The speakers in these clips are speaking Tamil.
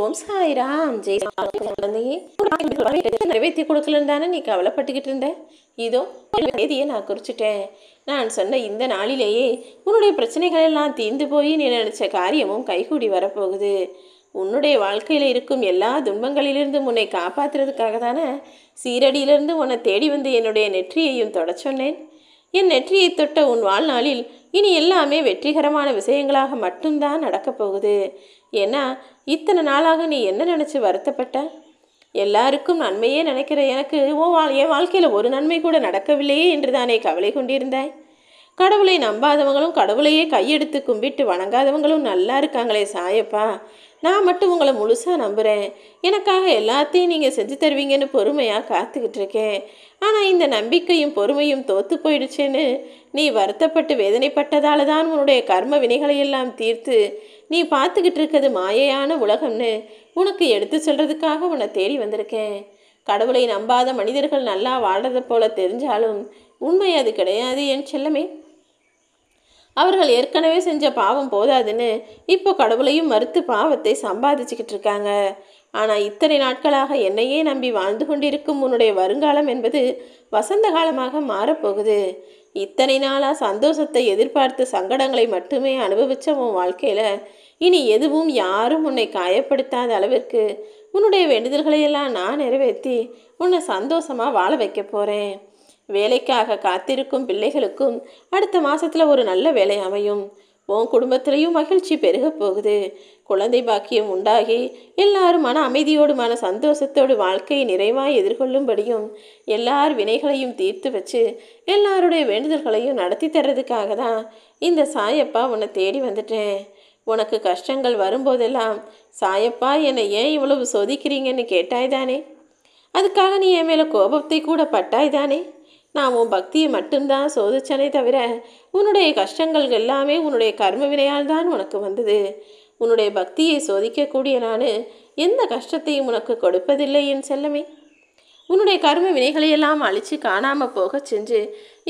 ஓம் சாய்ராம் ஜெய் குழந்தையே நிறைவேற்றி கொடுக்கலன்னு தானே நீ கவலைப்பட்டுக்கிட்டு இருந்த இதோ தேதியை நான் குறிச்சிட்டேன் நான் சொன்ன இந்த நாளிலேயே உன்னுடைய பிரச்சனைகள் எல்லாம் தீர்ந்து போய் நீ நினைச்ச காரியமும் கைகூடி வரப்போகுது உன்னுடைய வாழ்க்கையில் இருக்கும் எல்லா துன்பங்களிலிருந்து உன்னை காப்பாற்றுறதுக்காக தானே சீரடியிலிருந்து உன்னை தேடி வந்து என்னுடைய நெற்றியையும் தொடச்சொன்னேன் என் நெற்றியை தொட்ட உன் வாழ்நாளில் இனி எல்லாமே வெற்றிகரமான விஷயங்களாக மட்டும்தான் நடக்கப் போகுது ஏன்னா இத்தனை நாளாக நீ என்ன நினச்சி வருத்தப்பட்ட எல்லாருக்கும் நன்மையே நினைக்கிற எனக்கு ஓ வா என் வாழ்க்கையில் ஒரு நன்மை கூட நடக்கவில்லையே என்று தானே கவலை கொண்டிருந்தேன் கடவுளை நம்பாதவங்களும் கடவுளையே கையெடுத்து கும்பிட்டு வணங்காதவங்களும் நல்லா இருக்காங்களே சாயப்பா நான் மட்டும் உங்களை முழுசாக நம்புகிறேன் எனக்காக எல்லாத்தையும் நீங்கள் செஞ்சு தருவீங்கன்னு பொறுமையாக காத்துக்கிட்டு இருக்கேன் ஆனால் இந்த நம்பிக்கையும் பொறுமையும் தோத்து போயிடுச்சேன்னு நீ வருத்தப்பட்டு வேதனைப்பட்டதால் தான் உன்னுடைய கர்ம வினைகளையெல்லாம் தீர்த்து நீ பார்த்துக்கிட்டு இருக்கிறது மாயையான உலகம்னு உனக்கு எடுத்து சொல்கிறதுக்காக உன்னை தேடி வந்திருக்கேன் கடவுளை நம்பாத மனிதர்கள் நல்லா வாழ்கிறத போல தெரிஞ்சாலும் உண்மை அது கிடையாது என் செல்லமே அவர்கள் ஏற்கனவே செஞ்ச பாவம் போதாதுன்னு இப்போ கடவுளையும் மறுத்து பாவத்தை சம்பாதிச்சுக்கிட்டு இருக்காங்க ஆனால் இத்தனை நாட்களாக என்னையே நம்பி வாழ்ந்து கொண்டிருக்கும் உன்னுடைய வருங்காலம் என்பது வசந்த காலமாக மாறப்போகுது இத்தனை நாளாக சந்தோஷத்தை எதிர்பார்த்து சங்கடங்களை மட்டுமே அனுபவித்த உன் வாழ்க்கையில் இனி எதுவும் யாரும் உன்னை காயப்படுத்தாத அளவிற்கு உன்னுடைய வேண்டுதல்களையெல்லாம் நான் நிறைவேற்றி உன்னை சந்தோஷமாக வாழ வைக்க போகிறேன் வேலைக்காக காத்திருக்கும் பிள்ளைகளுக்கும் அடுத்த மாதத்தில் ஒரு நல்ல வேலை அமையும் உன் குடும்பத்திலையும் மகிழ்ச்சி பெருகப் போகுது குழந்தை பாக்கியம் உண்டாகி எல்லாரும் மன அமைதியோடு மன சந்தோஷத்தோடு வாழ்க்கையை நிறைவாய் எதிர்கொள்ளும்படியும் எல்லார் வினைகளையும் தீர்த்து வச்சு எல்லாருடைய வேண்டுதல்களையும் நடத்தி தர்றதுக்காக தான் இந்த சாயப்பா உன்னை தேடி வந்துட்டேன் உனக்கு கஷ்டங்கள் வரும்போதெல்லாம் சாயப்பா என்னை ஏன் இவ்வளவு சோதிக்கிறீங்கன்னு கேட்டாய் தானே அதுக்காக நீ என் மேலே கோபத்தை கூட பட்டாய் தானே நான் உன் பக்தியை மட்டும்தான் சோதிச்சனே தவிர உன்னுடைய கஷ்டங்கள் எல்லாமே உன்னுடைய கர்ம வினையால் தான் உனக்கு வந்தது உன்னுடைய பக்தியை சோதிக்கக்கூடிய நான் எந்த கஷ்டத்தையும் உனக்கு கொடுப்பதில்லை என் செல்லமே உன்னுடைய கர்ம வினைகளையெல்லாம் அழித்து காணாமல் போக செஞ்சு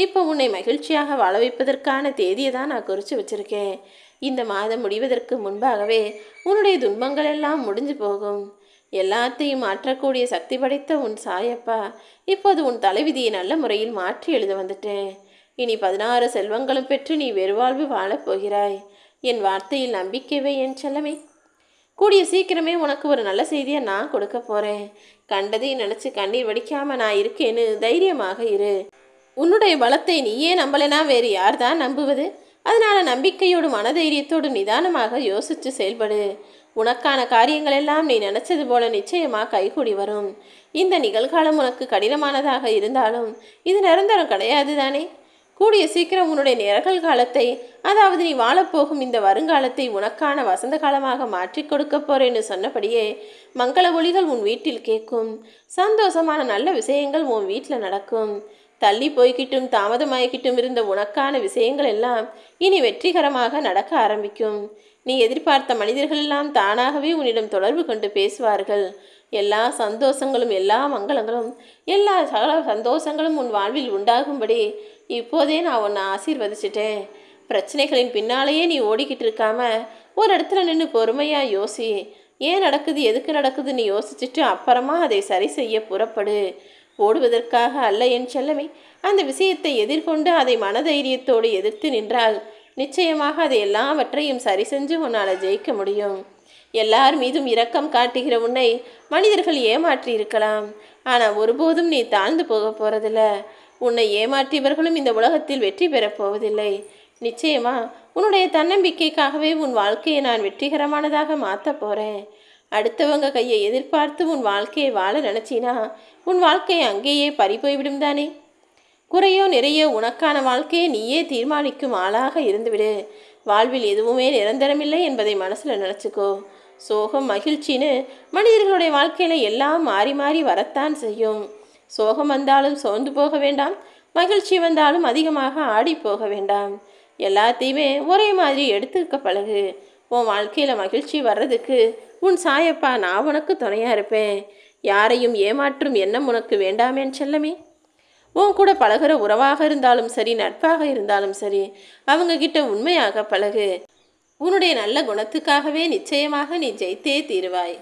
இப்போ உன்னை மகிழ்ச்சியாக வாழ வைப்பதற்கான தேதியை தான் நான் குறித்து வச்சுருக்கேன் இந்த மாதம் முடிவதற்கு முன்பாகவே உன்னுடைய துன்பங்கள் எல்லாம் முடிஞ்சு போகும் எல்லாத்தையும் மாற்றக்கூடிய சக்தி படைத்த உன் சாயப்பா இப்போது உன் தலைவிதியை நல்ல முறையில் மாற்றி எழுத வந்துட்டேன் இனி பதினாறு செல்வங்களும் பெற்று நீ வெறுவாழ்வு வாழப்போகிறாய் என் வார்த்தையில் நம்பிக்கைவே என் செல்லமே கூடிய சீக்கிரமே உனக்கு ஒரு நல்ல செய்தியை நான் கொடுக்க போகிறேன் கண்டதையும் நினச்சி கண்ணீர் வடிக்காமல் நான் இருக்கேன்னு தைரியமாக இரு உன்னுடைய பலத்தை நீயே நம்பலைனா வேறு யார் தான் நம்புவது அதனால் நம்பிக்கையோடும் மனதைரியத்தோடும் நிதானமாக யோசித்து செயல்படு உனக்கான காரியங்கள் எல்லாம் நீ நினச்சது போல நிச்சயமாக கைகூடி வரும் இந்த நிகழ்காலம் உனக்கு கடினமானதாக இருந்தாலும் இது நிரந்தரம் கிடையாது தானே கூடிய சீக்கிரம் உன்னுடைய நிரகல் காலத்தை அதாவது நீ வாழப்போகும் இந்த வருங்காலத்தை உனக்கான வசந்த காலமாக மாற்றி கொடுக்க போறேன்னு சொன்னபடியே மங்கள ஒளிகள் உன் வீட்டில் கேட்கும் சந்தோஷமான நல்ல விஷயங்கள் உன் வீட்டில் நடக்கும் தள்ளி போய்கிட்டும் தாமதமாகிக்கிட்டும் இருந்த உனக்கான விஷயங்கள் எல்லாம் இனி வெற்றிகரமாக நடக்க ஆரம்பிக்கும் நீ எதிர்பார்த்த மனிதர்களெல்லாம் தானாகவே உன்னிடம் தொடர்பு கொண்டு பேசுவார்கள் எல்லா சந்தோஷங்களும் எல்லா மங்களங்களும் எல்லா சகல சந்தோஷங்களும் உன் வாழ்வில் உண்டாகும்படி இப்போதே நான் உன்னை ஆசீர்வதிச்சிட்டேன் பிரச்சனைகளின் பின்னாலேயே நீ ஓடிக்கிட்டு இருக்காம ஒரு இடத்துல நின்று பொறுமையாக யோசி ஏன் நடக்குது எதுக்கு நடக்குதுன்னு யோசிச்சுட்டு அப்புறமா அதை சரி செய்ய புறப்படு ஓடுவதற்காக அல்ல என் செல்லமை அந்த விஷயத்தை எதிர்கொண்டு அதை மனதைரியத்தோடு எதிர்த்து நின்றால் நிச்சயமாக அது எல்லாவற்றையும் சரி செஞ்சு உன்னால் ஜெயிக்க முடியும் எல்லார் மீதும் இரக்கம் காட்டுகிற உன்னை மனிதர்கள் ஏமாற்றி இருக்கலாம் ஆனால் ஒருபோதும் நீ தாழ்ந்து போக போகிறதில்ல உன்னை ஏமாற்றியவர்களும் இந்த உலகத்தில் வெற்றி பெறப் போவதில்லை நிச்சயமா உன்னுடைய தன்னம்பிக்கைக்காகவே உன் வாழ்க்கையை நான் வெற்றிகரமானதாக மாற்றப் போகிறேன் அடுத்தவங்க கையை எதிர்பார்த்து உன் வாழ்க்கையை வாழ நினச்சினா உன் வாழ்க்கை அங்கேயே பறி போய்விடும் தானே குறையோ நிறையோ உனக்கான வாழ்க்கையை நீயே தீர்மானிக்கும் ஆளாக இருந்துவிடு வாழ்வில் எதுவுமே நிரந்தரமில்லை என்பதை மனசில் நினச்சிக்கோ சோகம் மகிழ்ச்சின்னு மனிதர்களுடைய வாழ்க்கையில் எல்லாம் மாறி மாறி வரத்தான் செய்யும் சோகம் வந்தாலும் சோர்ந்து போக வேண்டாம் மகிழ்ச்சி வந்தாலும் அதிகமாக ஆடி போக வேண்டாம் எல்லாத்தையுமே ஒரே மாதிரி எடுத்துக்க பழகு உன் வாழ்க்கையில் மகிழ்ச்சி வர்றதுக்கு உன் சாயப்பா நான் உனக்கு துணையாக இருப்பேன் யாரையும் ஏமாற்றும் எண்ணம் உனக்கு வேண்டாமேன்னு செல்லமே உன் கூட பழகிற உறவாக இருந்தாலும் சரி நட்பாக இருந்தாலும் சரி அவங்க கிட்ட உண்மையாக பழகு உன்னுடைய நல்ல குணத்துக்காகவே நிச்சயமாக நீ ஜெயித்தே தீருவாய்